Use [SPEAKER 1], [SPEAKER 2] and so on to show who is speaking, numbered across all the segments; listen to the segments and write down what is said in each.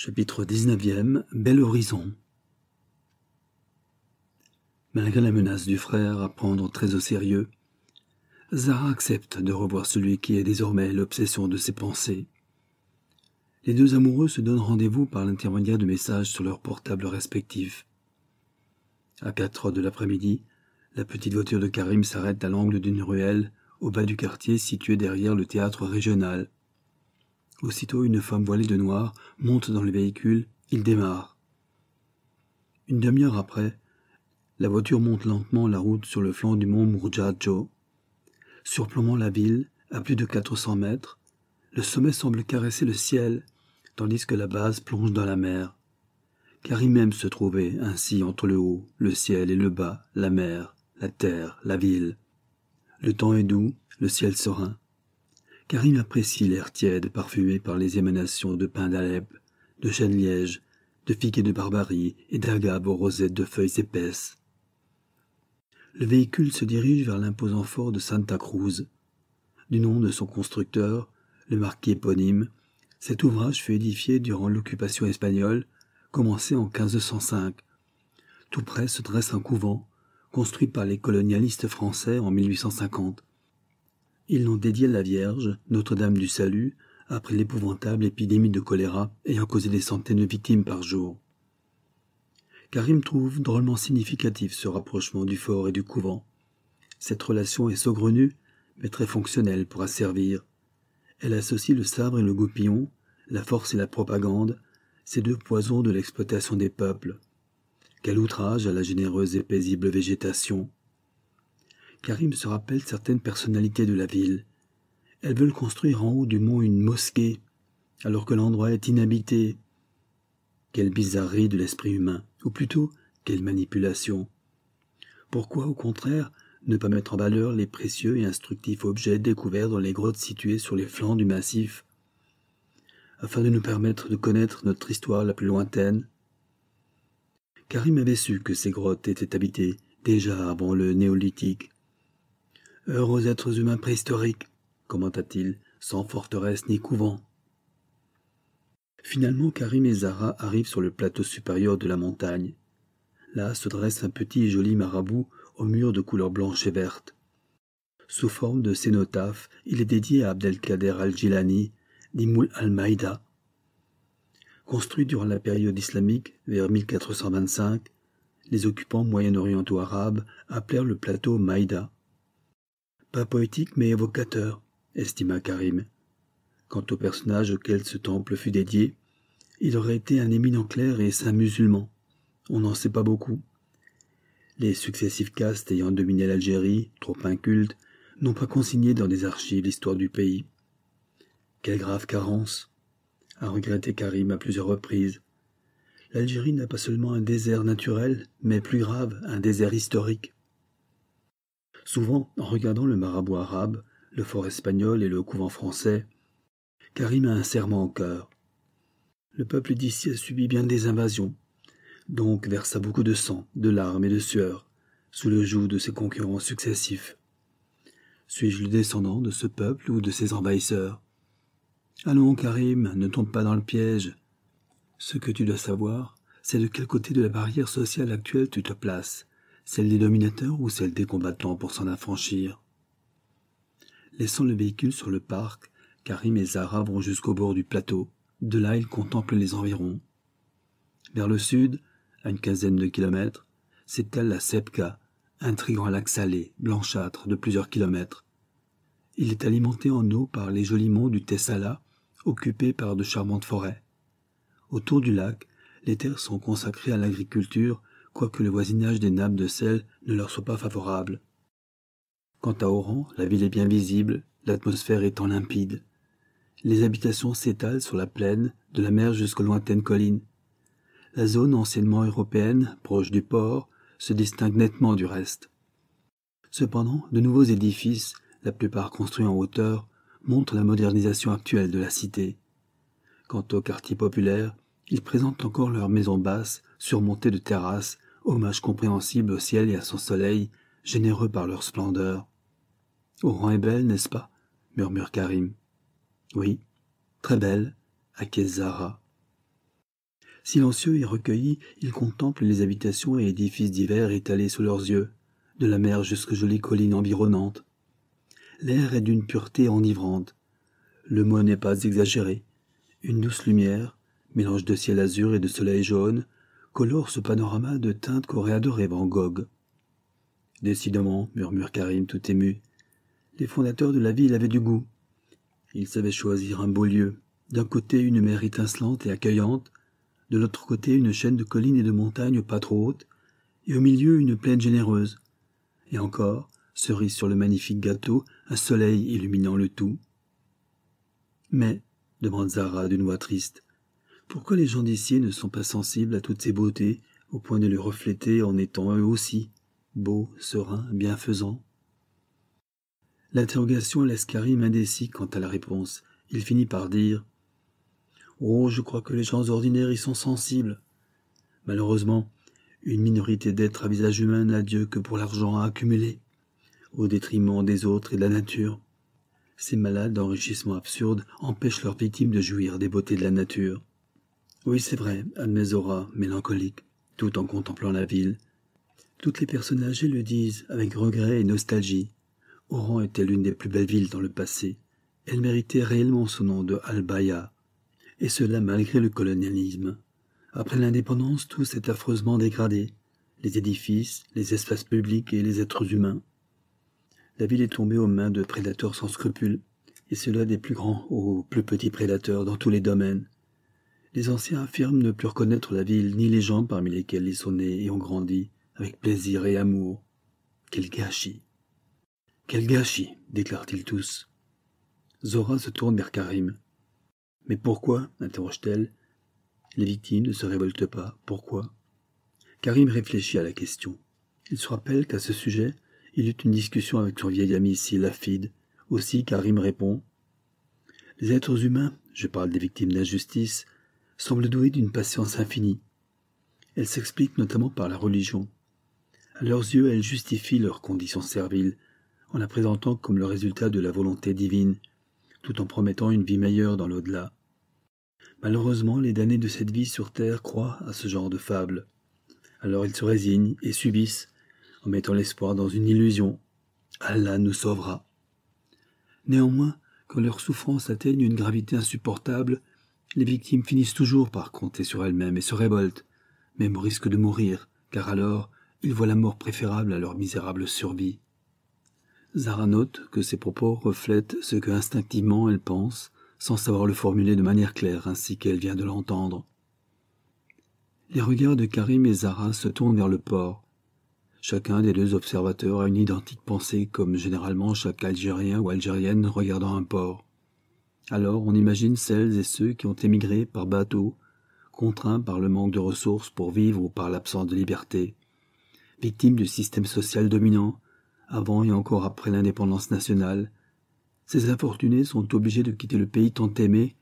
[SPEAKER 1] Chapitre 19 Bel Horizon Malgré la menace du frère à prendre très au sérieux, Zara accepte de revoir celui qui est désormais l'obsession de ses pensées. Les deux amoureux se donnent rendez-vous par l'intermédiaire de messages sur leurs portables respectifs. À quatre heures de l'après-midi, la petite voiture de Karim s'arrête à l'angle d'une ruelle au bas du quartier situé derrière le théâtre régional. Aussitôt une femme voilée de noir monte dans le véhicule, il démarre. Une demi-heure après, la voiture monte lentement la route sur le flanc du mont Murjajo. Surplombant la ville, à plus de 400 mètres, le sommet semble caresser le ciel, tandis que la base plonge dans la mer. Car il même se trouvait ainsi entre le haut, le ciel et le bas, la mer, la terre, la ville. Le temps est doux, le ciel serein car il apprécie l'air tiède parfumé par les émanations de pin d'Alep, de chêne liège, de figues de barbarie et d'agave aux rosettes de feuilles épaisses. Le véhicule se dirige vers l'imposant fort de Santa Cruz. Du nom de son constructeur, le marquis éponyme, cet ouvrage fut édifié durant l'occupation espagnole, commencée en 1505. Tout près se dresse un couvent, construit par les colonialistes français en 1850. Ils l'ont dédié à la Vierge, Notre-Dame du Salut, après l'épouvantable épidémie de choléra ayant causé des centaines de victimes par jour. Karim trouve drôlement significatif ce rapprochement du fort et du couvent. Cette relation est saugrenue, mais très fonctionnelle pour asservir. Elle associe le sabre et le goupillon, la force et la propagande, ces deux poisons de l'exploitation des peuples. Quel outrage à la généreuse et paisible végétation! Karim se rappelle certaines personnalités de la ville. Elles veulent construire en haut du mont une mosquée, alors que l'endroit est inhabité. Quelle bizarrerie de l'esprit humain, ou plutôt quelle manipulation. Pourquoi, au contraire, ne pas mettre en valeur les précieux et instructifs objets découverts dans les grottes situées sur les flancs du massif, afin de nous permettre de connaître notre histoire la plus lointaine Karim avait su que ces grottes étaient habitées déjà avant le néolithique. Heureux êtres humains préhistoriques, commenta-t-il, sans forteresse ni couvent. Finalement, Karim et Zara arrivent sur le plateau supérieur de la montagne. Là se dresse un petit et joli marabout aux murs de couleur blanche et verte. Sous forme de cénotaphe, il est dédié à Abdelkader al-Jilani, d'Imoul al-Maïda. Construit durant la période islamique, vers 1425, les occupants moyen-orientaux arabes appelèrent le plateau Maïda pas poétique mais évocateur, estima Karim. Quant au personnage auquel ce temple fut dédié, il aurait été un éminent clerc et saint musulman. On n'en sait pas beaucoup. Les successives castes ayant dominé l'Algérie, trop incultes, n'ont pas consigné dans des archives l'histoire du pays. Quelle grave carence a regretté Karim à plusieurs reprises. L'Algérie n'a pas seulement un désert naturel, mais plus grave, un désert historique souvent en regardant le marabout arabe, le fort espagnol et le couvent français, Karim a un serment au cœur. Le peuple d'ici a subi bien des invasions, donc versa beaucoup de sang, de larmes et de sueur, sous le joug de ses concurrents successifs. Suis-je le descendant de ce peuple ou de ses envahisseurs Allons, Karim, ne tombe pas dans le piège. Ce que tu dois savoir, c'est de quel côté de la barrière sociale actuelle tu te places, celle des dominateurs ou celle des combattants pour s'en affranchir Laissant le véhicule sur le parc, Karim et Zara vont jusqu'au bord du plateau. De là, ils contemplent les environs. Vers le sud, à une quinzaine de kilomètres, s'étale la Sepka, intriguant lac salé, blanchâtre, de plusieurs kilomètres. Il est alimenté en eau par les jolis monts du Tessala, occupés par de charmantes forêts. Autour du lac, les terres sont consacrées à l'agriculture quoique le voisinage des nappes de sel ne leur soit pas favorable. Quant à Oran, la ville est bien visible, l'atmosphère étant limpide. Les habitations s'étalent sur la plaine, de la mer jusqu'aux lointaines collines. La zone anciennement européenne, proche du port, se distingue nettement du reste. Cependant, de nouveaux édifices, la plupart construits en hauteur, montrent la modernisation actuelle de la cité. Quant aux quartiers populaires, ils présentent encore leurs maisons basses, surmontés de terrasses, hommage compréhensible au ciel et à son soleil, généreux par leur splendeur. Oran est belle, n'est-ce pas murmure Karim. Oui, très belle, à Zara. Silencieux et recueilli, ils contemplent les habitations et édifices divers étalés sous leurs yeux, de la mer jusqu'aux jolies collines environnantes. L'air est d'une pureté enivrante. Le mot n'est pas exagéré. Une douce lumière, mélange de ciel azur et de soleil jaune, colore ce panorama de teintes qu'aurait adoré Van Gogh. Décidément, murmure Karim tout ému, les fondateurs de la ville avaient du goût. Ils savaient choisir un beau lieu. D'un côté, une mer étincelante et accueillante, de l'autre côté, une chaîne de collines et de montagnes pas trop hautes, et au milieu, une plaine généreuse. Et encore, cerise sur le magnifique gâteau, un soleil illuminant le tout. Mais, demande Zara d'une voix triste, pourquoi les gens d'ici ne sont pas sensibles à toutes ces beautés, au point de les refléter en étant eux aussi beaux, sereins, bienfaisants L'interrogation laisse Karim indécis quant à la réponse. Il finit par dire Oh, je crois que les gens ordinaires y sont sensibles. Malheureusement, une minorité d'êtres à visage humain n'a Dieu que pour l'argent à accumuler, au détriment des autres et de la nature. Ces malades d'enrichissement absurde empêchent leurs victimes de jouir des beautés de la nature. Oui, c'est vrai, admet Zora, mélancolique, tout en contemplant la ville. Toutes les personnes âgées le disent avec regret et nostalgie. Oran était l'une des plus belles villes dans le passé. Elle méritait réellement son nom de Albaya, et cela malgré le colonialisme. Après l'indépendance, tout s'est affreusement dégradé, les édifices, les espaces publics et les êtres humains. La ville est tombée aux mains de prédateurs sans scrupules, et cela des plus grands aux plus petits prédateurs dans tous les domaines. Les anciens affirment ne plus reconnaître la ville ni les gens parmi lesquels ils sont nés et ont grandi, avec plaisir et amour. Quel gâchis Quel gâchis déclarent-ils tous. Zora se tourne vers Karim. Mais pourquoi interroge-t-elle. Les victimes ne se révoltent pas. Pourquoi Karim réfléchit à la question. Il se rappelle qu'à ce sujet, il eut une discussion avec son vieil ami ici, Aussi, Karim répond Les êtres humains, je parle des victimes d'injustice, semble douée d'une patience infinie. Elle s'explique notamment par la religion. À leurs yeux, elle justifie leur condition servile, en la présentant comme le résultat de la volonté divine, tout en promettant une vie meilleure dans l'au-delà. Malheureusement, les damnés de cette vie sur terre croient à ce genre de fable. Alors ils se résignent et subissent, en mettant l'espoir dans une illusion. Allah nous sauvera. Néanmoins, quand leur souffrance atteignent une gravité insupportable, les victimes finissent toujours par compter sur elles-mêmes et se révoltent, même au risque de mourir, car alors ils voient la mort préférable à leur misérable survie. Zara note que ses propos reflètent ce que instinctivement elle pense, sans savoir le formuler de manière claire ainsi qu'elle vient de l'entendre. Les regards de Karim et Zara se tournent vers le port. Chacun des deux observateurs a une identique pensée comme généralement chaque Algérien ou Algérienne regardant un port. Alors on imagine celles et ceux qui ont émigré par bateau, contraints par le manque de ressources pour vivre ou par l'absence de liberté, victimes du système social dominant, avant et encore après l'indépendance nationale, ces infortunés sont obligés de quitter le pays tant aimé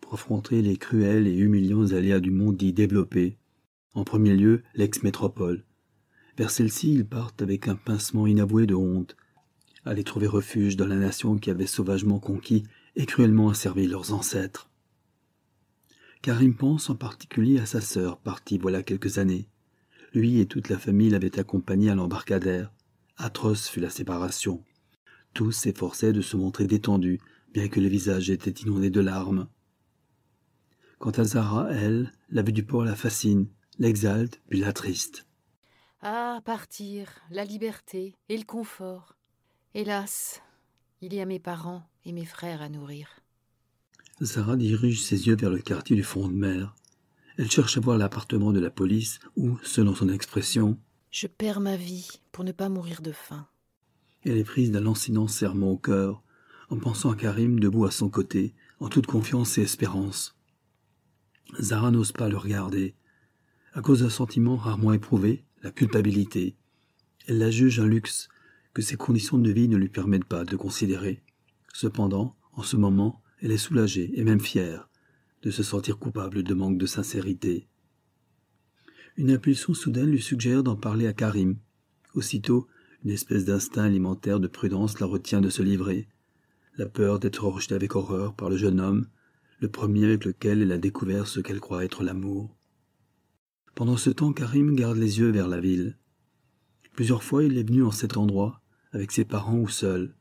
[SPEAKER 1] pour affronter les cruels et humiliants aléas du monde dit développé, en premier lieu l'ex-métropole. Vers celle-ci, ils partent avec un pincement inavoué de honte, aller trouver refuge dans la nation qui avait sauvagement conquis et cruellement asservi leurs ancêtres. Karim pense en particulier à sa sœur, partie voilà quelques années. Lui et toute la famille l'avaient accompagnée à l'embarcadère. Atroce fut la séparation. Tous s'efforçaient de se montrer détendus, bien que le visage était inondé de larmes. Quant à Zara, elle, la vue du port la fascine, l'exalte, puis triste. « Ah, partir, la liberté et le confort. Hélas, il y a mes parents, mes frères à nourrir. Zara dirige ses yeux vers le quartier du fond de mer. Elle cherche à voir l'appartement de la police où, selon son expression, Je perds ma vie pour ne pas mourir de faim. Elle est prise d'un lancinant serment au cœur, en pensant à Karim debout à son côté, en toute confiance et espérance. Zara n'ose pas le regarder. À cause d'un sentiment rarement éprouvé, la culpabilité, elle la juge un luxe que ses conditions de vie ne lui permettent pas de considérer. Cependant, en ce moment, elle est soulagée et même fière de se sentir coupable de manque de sincérité. Une impulsion soudaine lui suggère d'en parler à Karim. Aussitôt, une espèce d'instinct alimentaire de prudence la retient de se livrer. La peur d'être rejetée avec horreur par le jeune homme, le premier avec lequel elle a découvert ce qu'elle croit être l'amour. Pendant ce temps, Karim garde les yeux vers la ville. Plusieurs fois, il est venu en cet endroit, avec ses parents ou seul.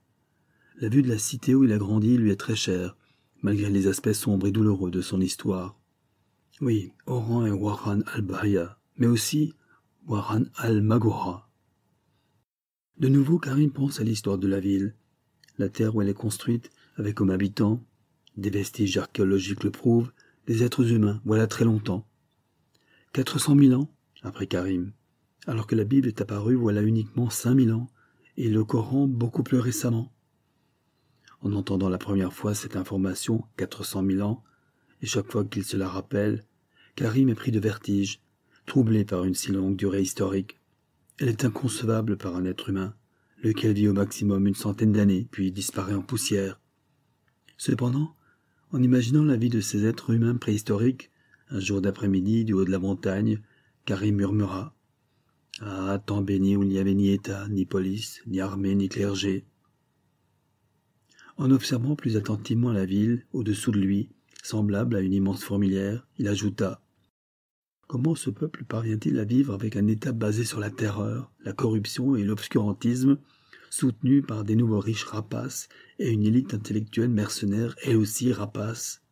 [SPEAKER 1] La vue de la cité où il a grandi lui est très chère, malgré les aspects sombres et douloureux de son histoire. Oui, Oran est Warran al-Bahia, mais aussi Waran al magora De nouveau, Karim pense à l'histoire de la ville, la terre où elle est construite, avec comme habitants, des vestiges archéologiques le prouvent, des êtres humains, voilà très longtemps. Quatre cent mille ans, après Karim, alors que la Bible est apparue voilà uniquement cinq mille ans, et le Coran beaucoup plus récemment. En entendant la première fois cette information, quatre cent mille ans, et chaque fois qu'il se la rappelle, Karim est pris de vertige, troublé par une si longue durée historique. Elle est inconcevable par un être humain, lequel vit au maximum une centaine d'années, puis disparaît en poussière. Cependant, en imaginant la vie de ces êtres humains préhistoriques, un jour d'après-midi, du haut de la montagne, Karim murmura. Ah, tant béni où il n'y avait ni État, ni police, ni armée, ni clergé. En observant plus attentivement la ville, au-dessous de lui, semblable à une immense fourmilière, il ajouta Comment ce peuple parvient-il à vivre avec un État basé sur la terreur, la corruption et l'obscurantisme, soutenu par des nouveaux riches rapaces et une élite intellectuelle mercenaire et aussi rapace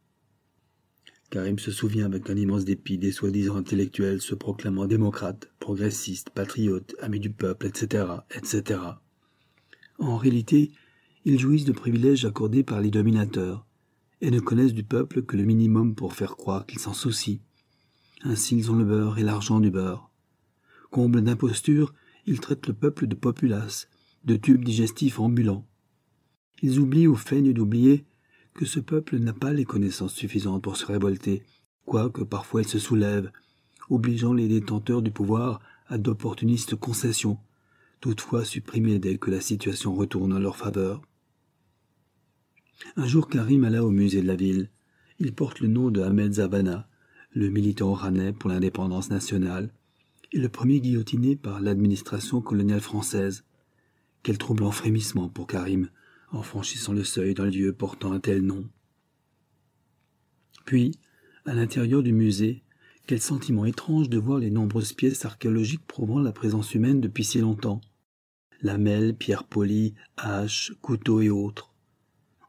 [SPEAKER 1] Karim se souvient avec un immense dépit des soi-disant intellectuels se proclamant démocrates, progressistes, patriotes, amis du peuple, etc., etc. En réalité, ils jouissent de privilèges accordés par les dominateurs, et ne connaissent du peuple que le minimum pour faire croire qu'ils s'en soucient. Ainsi ils ont le beurre et l'argent du beurre. Comble d'imposture, ils traitent le peuple de populace, de tubes digestifs ambulants. Ils oublient ou feignent d'oublier que ce peuple n'a pas les connaissances suffisantes pour se révolter, quoique parfois il se soulève, obligeant les détenteurs du pouvoir à d'opportunistes concessions, toutefois supprimées dès que la situation retourne en leur faveur. Un jour, Karim alla au musée de la ville. Il porte le nom de Ahmed Zavana, le militant oranais pour l'indépendance nationale, et le premier guillotiné par l'administration coloniale française. Quel troublant frémissement pour Karim, en franchissant le seuil d'un lieu portant un tel nom. Puis, à l'intérieur du musée, quel sentiment étrange de voir les nombreuses pièces archéologiques prouvant la présence humaine depuis si longtemps. Lamelles, pierres polies, haches, couteaux et autres.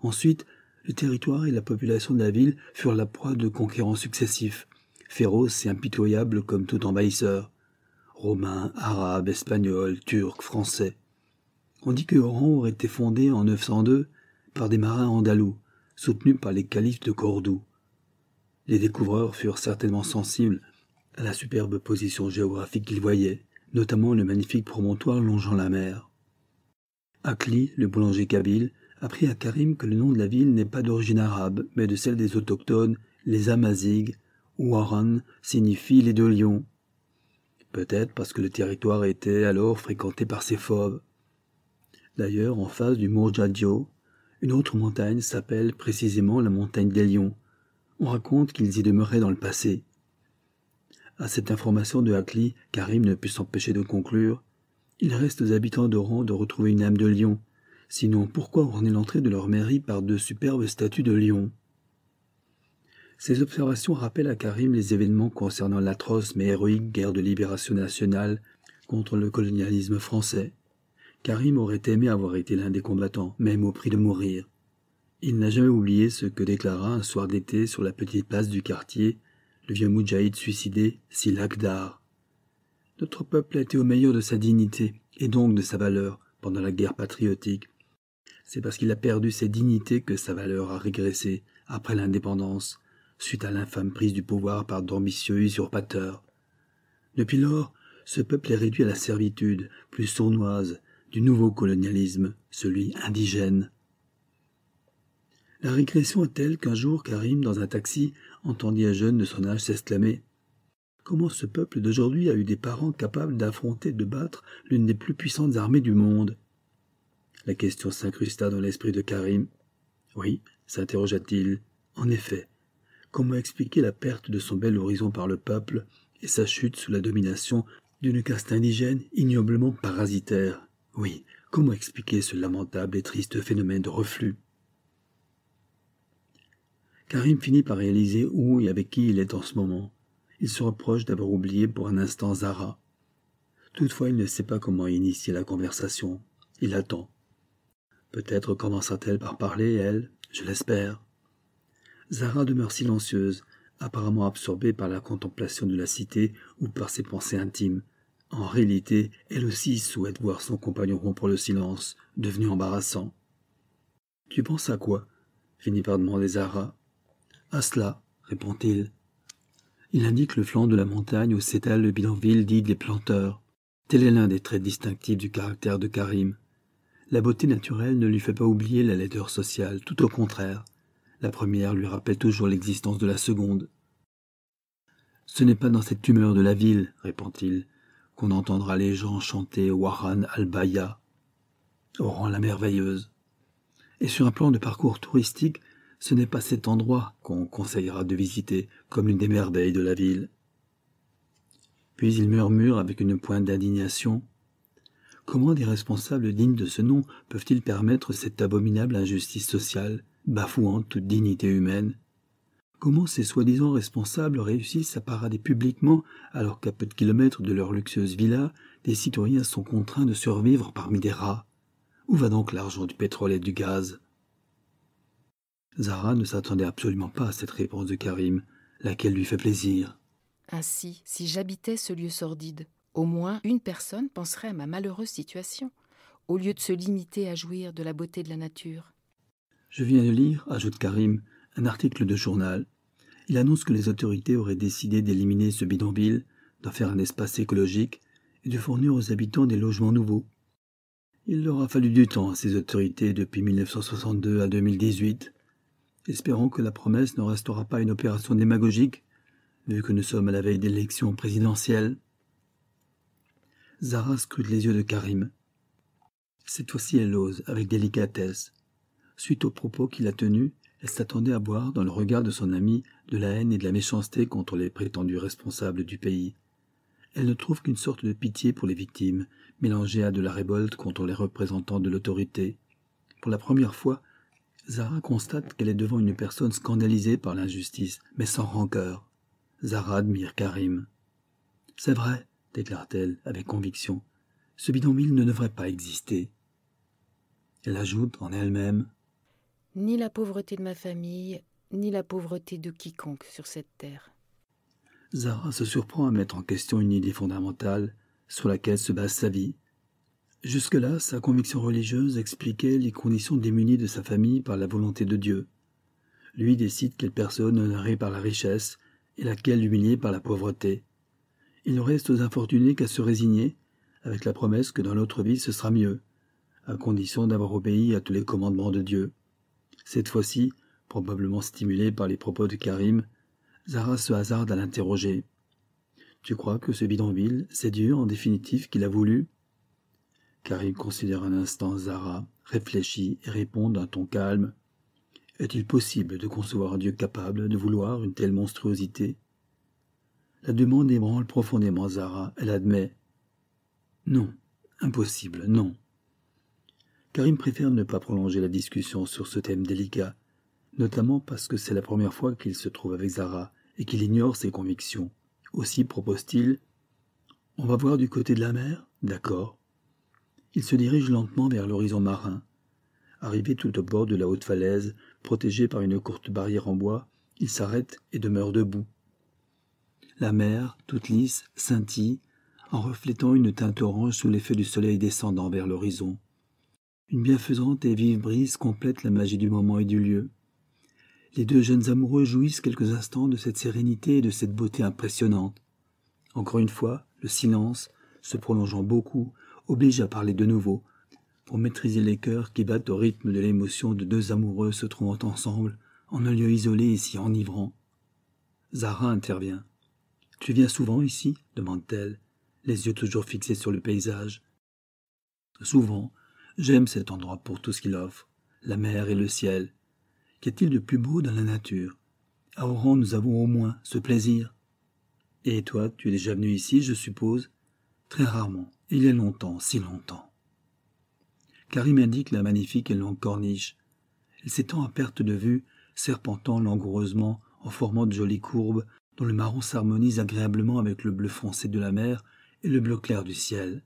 [SPEAKER 1] Ensuite, le territoire et la population de la ville furent la proie de conquérants successifs, féroces et impitoyables comme tout envahisseur. Romains, Arabes, Espagnols, Turcs, Français. On dit que Oran aurait été fondé en 902 par des marins andalous, soutenus par les califes de Cordoue. Les découvreurs furent certainement sensibles à la superbe position géographique qu'ils voyaient, notamment le magnifique promontoire longeant la mer. Acli, le boulanger kabyle, appris à Karim que le nom de la ville n'est pas d'origine arabe, mais de celle des autochtones, les Amazigh, où Aran signifie les deux lions. Peut-être parce que le territoire était alors fréquenté par ces fauves. D'ailleurs, en face du Mourjadjo, une autre montagne s'appelle précisément la montagne des lions. On raconte qu'ils y demeuraient dans le passé. À cette information de Hakli, Karim ne put s'empêcher de conclure Il reste aux habitants d'Oran de retrouver une âme de lion, Sinon, pourquoi orner l'entrée de leur mairie par deux superbes statues de lions Ces observations rappellent à Karim les événements concernant l'atroce mais héroïque guerre de libération nationale contre le colonialisme français. Karim aurait aimé avoir été l'un des combattants, même au prix de mourir. Il n'a jamais oublié ce que déclara un soir d'été sur la petite place du quartier le vieux moudjahid suicidé Silak Dar. Notre peuple a été au meilleur de sa dignité et donc de sa valeur pendant la guerre patriotique c'est parce qu'il a perdu ses dignités que sa valeur a régressé après l'indépendance, suite à l'infâme prise du pouvoir par d'ambitieux usurpateurs. Depuis lors, ce peuple est réduit à la servitude, plus sournoise, du nouveau colonialisme, celui indigène. La régression est telle qu'un jour Karim, dans un taxi, entendit un jeune de son âge s'exclamer Comment ce peuple d'aujourd'hui a eu des parents capables d'affronter et de battre l'une des plus puissantes armées du monde la question s'incrusta dans l'esprit de Karim. Oui, s'interrogea-t-il, en effet, comment expliquer la perte de son bel horizon par le peuple et sa chute sous la domination d'une caste indigène ignoblement parasitaire Oui, comment expliquer ce lamentable et triste phénomène de reflux Karim finit par réaliser où et avec qui il est en ce moment. Il se reproche d'avoir oublié pour un instant Zara. Toutefois, il ne sait pas comment initier la conversation. Il attend. Peut-être commencera-t-elle par parler, elle, je l'espère. Zara demeure silencieuse, apparemment absorbée par la contemplation de la cité ou par ses pensées intimes. En réalité, elle aussi souhaite voir son compagnon rompre le silence, devenu embarrassant. Tu penses à quoi finit par demander Zara. À cela, répond-il. Il indique le flanc de la montagne où s'étale le bidonville dit des planteurs. Tel est l'un des traits distinctifs du caractère de Karim la beauté naturelle ne lui fait pas oublier la laideur sociale, tout au contraire. La première lui rappelle toujours l'existence de la seconde. Ce n'est pas dans cette humeur de la ville, répond-il, qu'on entendra les gens chanter Waran al-Baya, rang la merveilleuse. Et sur un plan de parcours touristique, ce n'est pas cet endroit qu'on conseillera de visiter comme l'une des merveilles de la ville. Puis il murmure avec une pointe d'indignation Comment des responsables dignes de ce nom peuvent-ils permettre cette abominable injustice sociale, bafouant toute dignité humaine Comment ces soi-disant responsables réussissent à parader publiquement alors qu'à peu de kilomètres de leur luxueuse villa, des citoyens sont contraints de survivre parmi des rats Où va donc l'argent du pétrole et du gaz Zara ne s'attendait absolument pas à cette réponse de Karim, laquelle lui fait plaisir. Ainsi, si j'habitais ce lieu sordide, au moins une personne penserait à ma malheureuse situation, au lieu de se limiter à jouir de la beauté de la nature. Je viens de lire, ajoute Karim, un article de journal. Il annonce que les autorités auraient décidé d'éliminer ce bidonville, d'en faire un espace écologique et de fournir aux habitants des logements nouveaux. Il leur a fallu du temps à ces autorités depuis 1962 à 2018. Espérons que la promesse ne restera pas une opération démagogique, vu que nous sommes à la veille d'élections présidentielles. Zara scrute les yeux de Karim. Cette fois-ci, elle ose, avec délicatesse. Suite aux propos qu'il a tenus, elle s'attendait à boire, dans le regard de son ami, de la haine et de la méchanceté contre les prétendus responsables du pays. Elle ne trouve qu'une sorte de pitié pour les victimes, mélangée à de la révolte contre les représentants de l'autorité. Pour la première fois, Zara constate qu'elle est devant une personne scandalisée par l'injustice, mais sans rancœur. Zara admire Karim. C'est vrai, déclare-t-elle avec conviction, ce bidonville ne devrait pas exister. Elle ajoute en elle-même Ni la pauvreté de ma famille, ni la pauvreté de quiconque sur cette terre. Zara se surprend à mettre en question une idée fondamentale sur laquelle se base sa vie. Jusque-là, sa conviction religieuse expliquait les conditions démunies de sa famille par la volonté de Dieu. Lui décide quelle personne honorée par la richesse et laquelle humiliée par la pauvreté. Il ne reste aux infortunés qu'à se résigner, avec la promesse que dans l'autre vie ce sera mieux, à condition d'avoir obéi à tous les commandements de Dieu. Cette fois-ci, probablement stimulée par les propos de Karim, Zara se hasarde à l'interroger. Tu crois que ce bidonville, c'est Dieu en définitive qu'il a voulu Karim considère un instant Zara, réfléchit et répond d'un ton calme. Est-il possible de concevoir un Dieu capable de vouloir une telle monstruosité la demande ébranle profondément Zara. Elle admet Non, impossible, non. Karim préfère ne pas prolonger la discussion sur ce thème délicat, notamment parce que c'est la première fois qu'il se trouve avec Zara et qu'il ignore ses convictions. Aussi propose-t-il On va voir du côté de la mer D'accord. Il se dirige lentement vers l'horizon marin. Arrivé tout au bord de la haute falaise, protégé par une courte barrière en bois, il s'arrête et demeure debout, la mer, toute lisse, scintille, en reflétant une teinte orange sous l'effet du soleil descendant vers l'horizon. Une bienfaisante et vive brise complète la magie du moment et du lieu. Les deux jeunes amoureux jouissent quelques instants de cette sérénité et de cette beauté impressionnante. Encore une fois, le silence, se prolongeant beaucoup, oblige à parler de nouveau, pour maîtriser les cœurs qui battent au rythme de l'émotion de deux amoureux se trouvant ensemble, en un lieu isolé et si enivrant. Zara intervient. Tu viens souvent ici demande-t-elle, les yeux toujours fixés sur le paysage. Souvent, j'aime cet endroit pour tout ce qu'il offre, la mer et le ciel. Qu'est-il de plus beau dans la nature À Oran, nous avons au moins ce plaisir. Et toi, tu es déjà venu ici, je suppose Très rarement, il y a longtemps, si longtemps. Karim m'indique la magnifique et longue corniche. Elle s'étend à perte de vue, serpentant langoureusement en formant de jolies courbes dont le marron s'harmonise agréablement avec le bleu foncé de la mer et le bleu clair du ciel.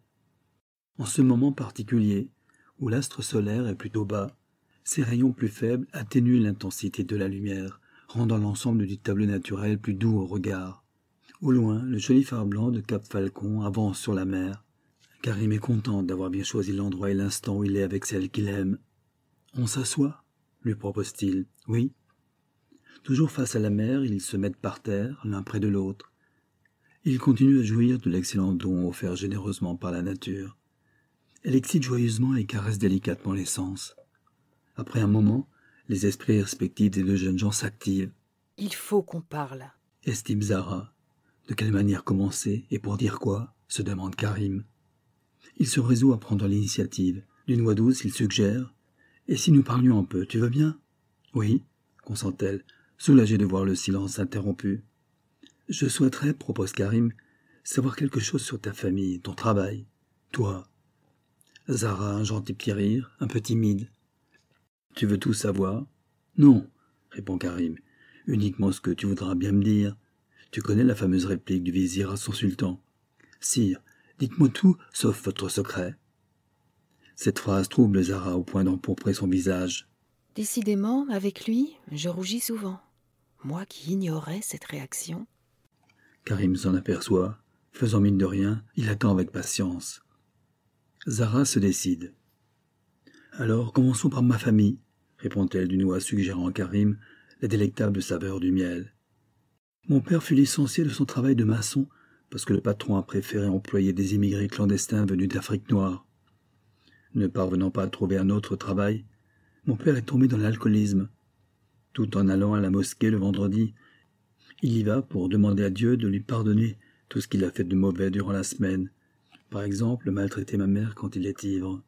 [SPEAKER 1] En ce moment particulier, où l'astre solaire est plutôt bas, ses rayons plus faibles atténuent l'intensité de la lumière, rendant l'ensemble du tableau naturel plus doux au regard. Au loin, le joli phare blanc de Cap Falcon avance sur la mer, car il est content d'avoir bien choisi l'endroit et l'instant où il est avec celle qu'il aime. On s'assoit lui propose-t-il. Oui, Toujours face à la mer, ils se mettent par terre, l'un près de l'autre. Ils continuent à jouir de l'excellent don offert généreusement par la nature. Elle excite joyeusement et caresse délicatement les sens. Après un moment, les esprits respectifs des deux jeunes gens s'activent. Il faut qu'on parle, estime Zara. De quelle manière commencer et pour dire quoi se demande Karim. Il se résout à prendre l'initiative. D'une voix douce, il suggère Et si nous parlions un peu, tu veux bien Oui, consent-elle soulagé de voir le silence interrompu. Je souhaiterais, propose Karim, savoir quelque chose sur ta famille, ton travail, toi. Zara, un gentil petit rire, un peu timide. Tu veux tout savoir Non, répond Karim, uniquement ce que tu voudras bien me dire. Tu connais la fameuse réplique du vizir à son sultan. Sire, dites-moi tout sauf votre secret. Cette phrase trouble Zara au point d'empourprer son visage. Décidément, avec lui, je rougis souvent moi qui ignorais cette réaction. Karim s'en aperçoit, faisant mine de rien, il attend avec patience. Zara se décide. Alors commençons par ma famille, répond-elle d'une voix suggérant à Karim la délectable saveur du miel. Mon père fut licencié de son travail de maçon parce que le patron a préféré employer des immigrés clandestins venus d'Afrique noire. Ne parvenant pas à trouver un autre travail, mon père est tombé dans l'alcoolisme tout en allant à la mosquée le vendredi. Il y va pour demander à Dieu de lui pardonner tout ce qu'il a fait de mauvais durant la semaine. Par exemple, maltraiter ma mère quand il est ivre.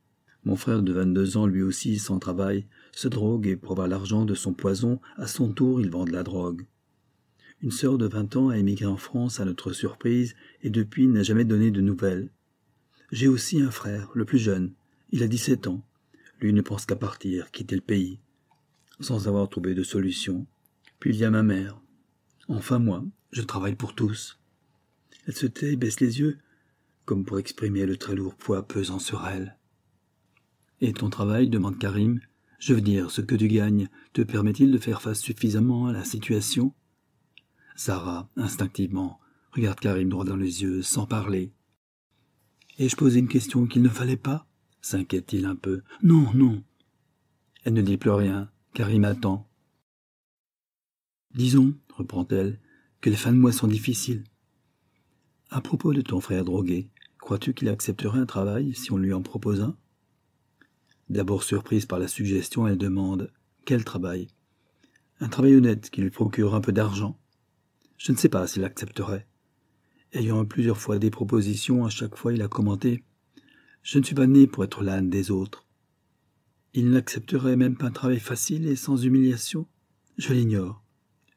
[SPEAKER 1] Mon frère de 22 ans, lui aussi, sans travail, se drogue et pour l'argent de son poison, à son tour, il vend de la drogue. Une sœur de 20 ans a émigré en France à notre surprise et depuis n'a jamais donné de nouvelles. J'ai aussi un frère, le plus jeune. Il a 17 ans. Lui ne pense qu'à partir, quitter le pays sans avoir trouvé de solution. Puis il y a ma mère. Enfin moi, je travaille pour tous. Elle se tait et baisse les yeux, comme pour exprimer le très lourd poids pesant sur elle. Et ton travail demande Karim. Je veux dire, ce que tu gagnes te permet-il de faire face suffisamment à la situation Sarah, instinctivement, regarde Karim droit dans les yeux, sans parler. Ai-je posé une question qu'il ne fallait pas s'inquiète-t-il un peu. Non, non. Elle ne dit plus rien, car il m'attend. Disons, reprend-elle, que les fins de mois sont difficiles. À propos de ton frère drogué, crois-tu qu'il accepterait un travail si on lui en propose un D'abord surprise par la suggestion, elle demande Quel travail Un travail honnête qui lui procure un peu d'argent. Je ne sais pas s'il accepterait. Ayant plusieurs fois des propositions, à chaque fois il a commenté Je ne suis pas né pour être l'âne des autres. Il n'accepterait même pas un travail facile et sans humiliation Je l'ignore.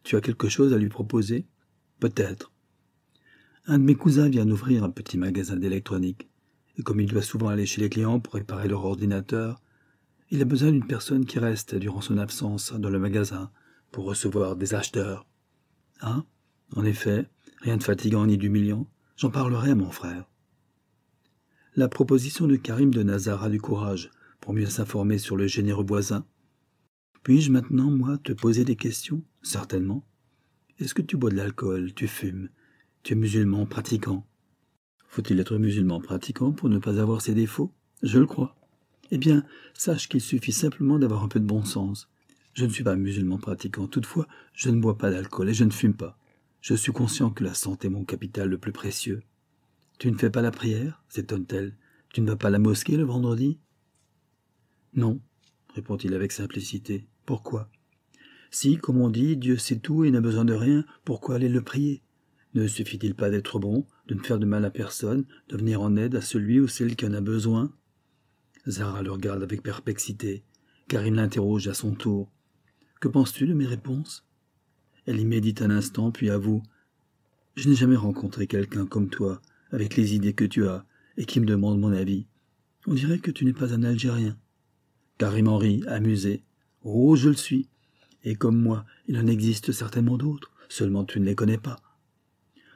[SPEAKER 1] Tu as quelque chose à lui proposer Peut-être. Un de mes cousins vient d'ouvrir un petit magasin d'électronique, et comme il doit souvent aller chez les clients pour réparer leur ordinateur, il a besoin d'une personne qui reste durant son absence dans le magasin pour recevoir des acheteurs. Hein En effet, rien de fatigant ni d'humiliant. J'en parlerai à mon frère. La proposition de Karim de Nazara a du courage, pour mieux s'informer sur le généreux voisin. Puis-je maintenant, moi, te poser des questions Certainement. Est-ce que tu bois de l'alcool Tu fumes Tu es musulman pratiquant Faut-il être musulman pratiquant pour ne pas avoir ses défauts Je le crois. Eh bien, sache qu'il suffit simplement d'avoir un peu de bon sens. Je ne suis pas musulman pratiquant, toutefois, je ne bois pas d'alcool et je ne fume pas. Je suis conscient que la santé est mon capital le plus précieux. Tu ne fais pas la prière s'étonne-t-elle. Tu ne vas pas à la mosquée le vendredi non, » il avec simplicité. Pourquoi Si, comme on dit, Dieu sait tout et n'a besoin de rien, pourquoi aller le prier Ne suffit-il pas d'être bon, de ne faire de mal à personne, de venir en aide à celui ou celle qui en a besoin Zara le regarde avec perplexité, car il l'interroge à son tour. Que penses-tu de mes réponses Elle y médite un instant, puis avoue. Je n'ai jamais rencontré quelqu'un comme toi, avec les idées que tu as, et qui me demande mon avis. On dirait que tu n'es pas un Algérien. Karim Henry, amusé. Oh, je le suis. Et comme moi, il en existe certainement d'autres, seulement tu ne les connais pas.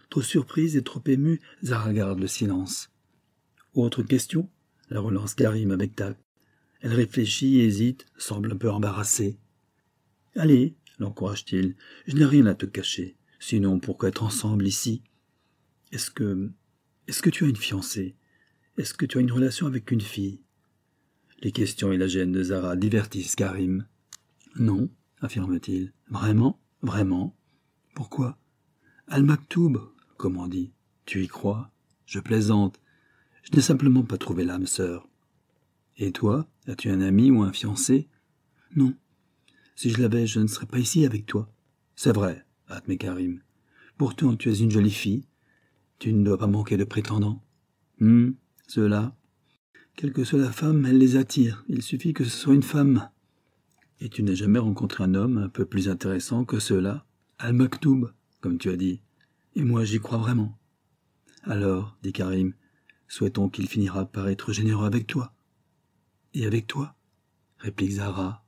[SPEAKER 1] Trop surprise et trop émue, Zara garde le silence. Autre question La relance Karim avec tact. Elle réfléchit, hésite, semble un peu embarrassée. Allez, l'encourage-t-il, je n'ai rien à te cacher. Sinon, pourquoi être ensemble ici Est-ce que. Est-ce que tu as une fiancée Est-ce que tu as une relation avec une fille les questions et la gêne de Zara divertissent Karim. Non, affirme-t-il. Vraiment Vraiment Pourquoi Al-Maktoub, comme on dit. Tu y crois Je plaisante. Je n'ai simplement pas trouvé l'âme sœur. Et toi As-tu un ami ou un fiancé Non. Si je l'avais, je ne serais pas ici avec toi. C'est vrai, admet Karim. Pourtant, tu es une jolie fille. Tu ne dois pas manquer de prétendants. Hum, ceux quelle que soit la femme, elle les attire. Il suffit que ce soit une femme. Et tu n'as jamais rencontré un homme un peu plus intéressant que ceux-là Al-Maktoub, comme tu as dit. Et moi, j'y crois vraiment. Alors, dit Karim, souhaitons qu'il finira par être généreux avec toi. Et avec toi, réplique Zahra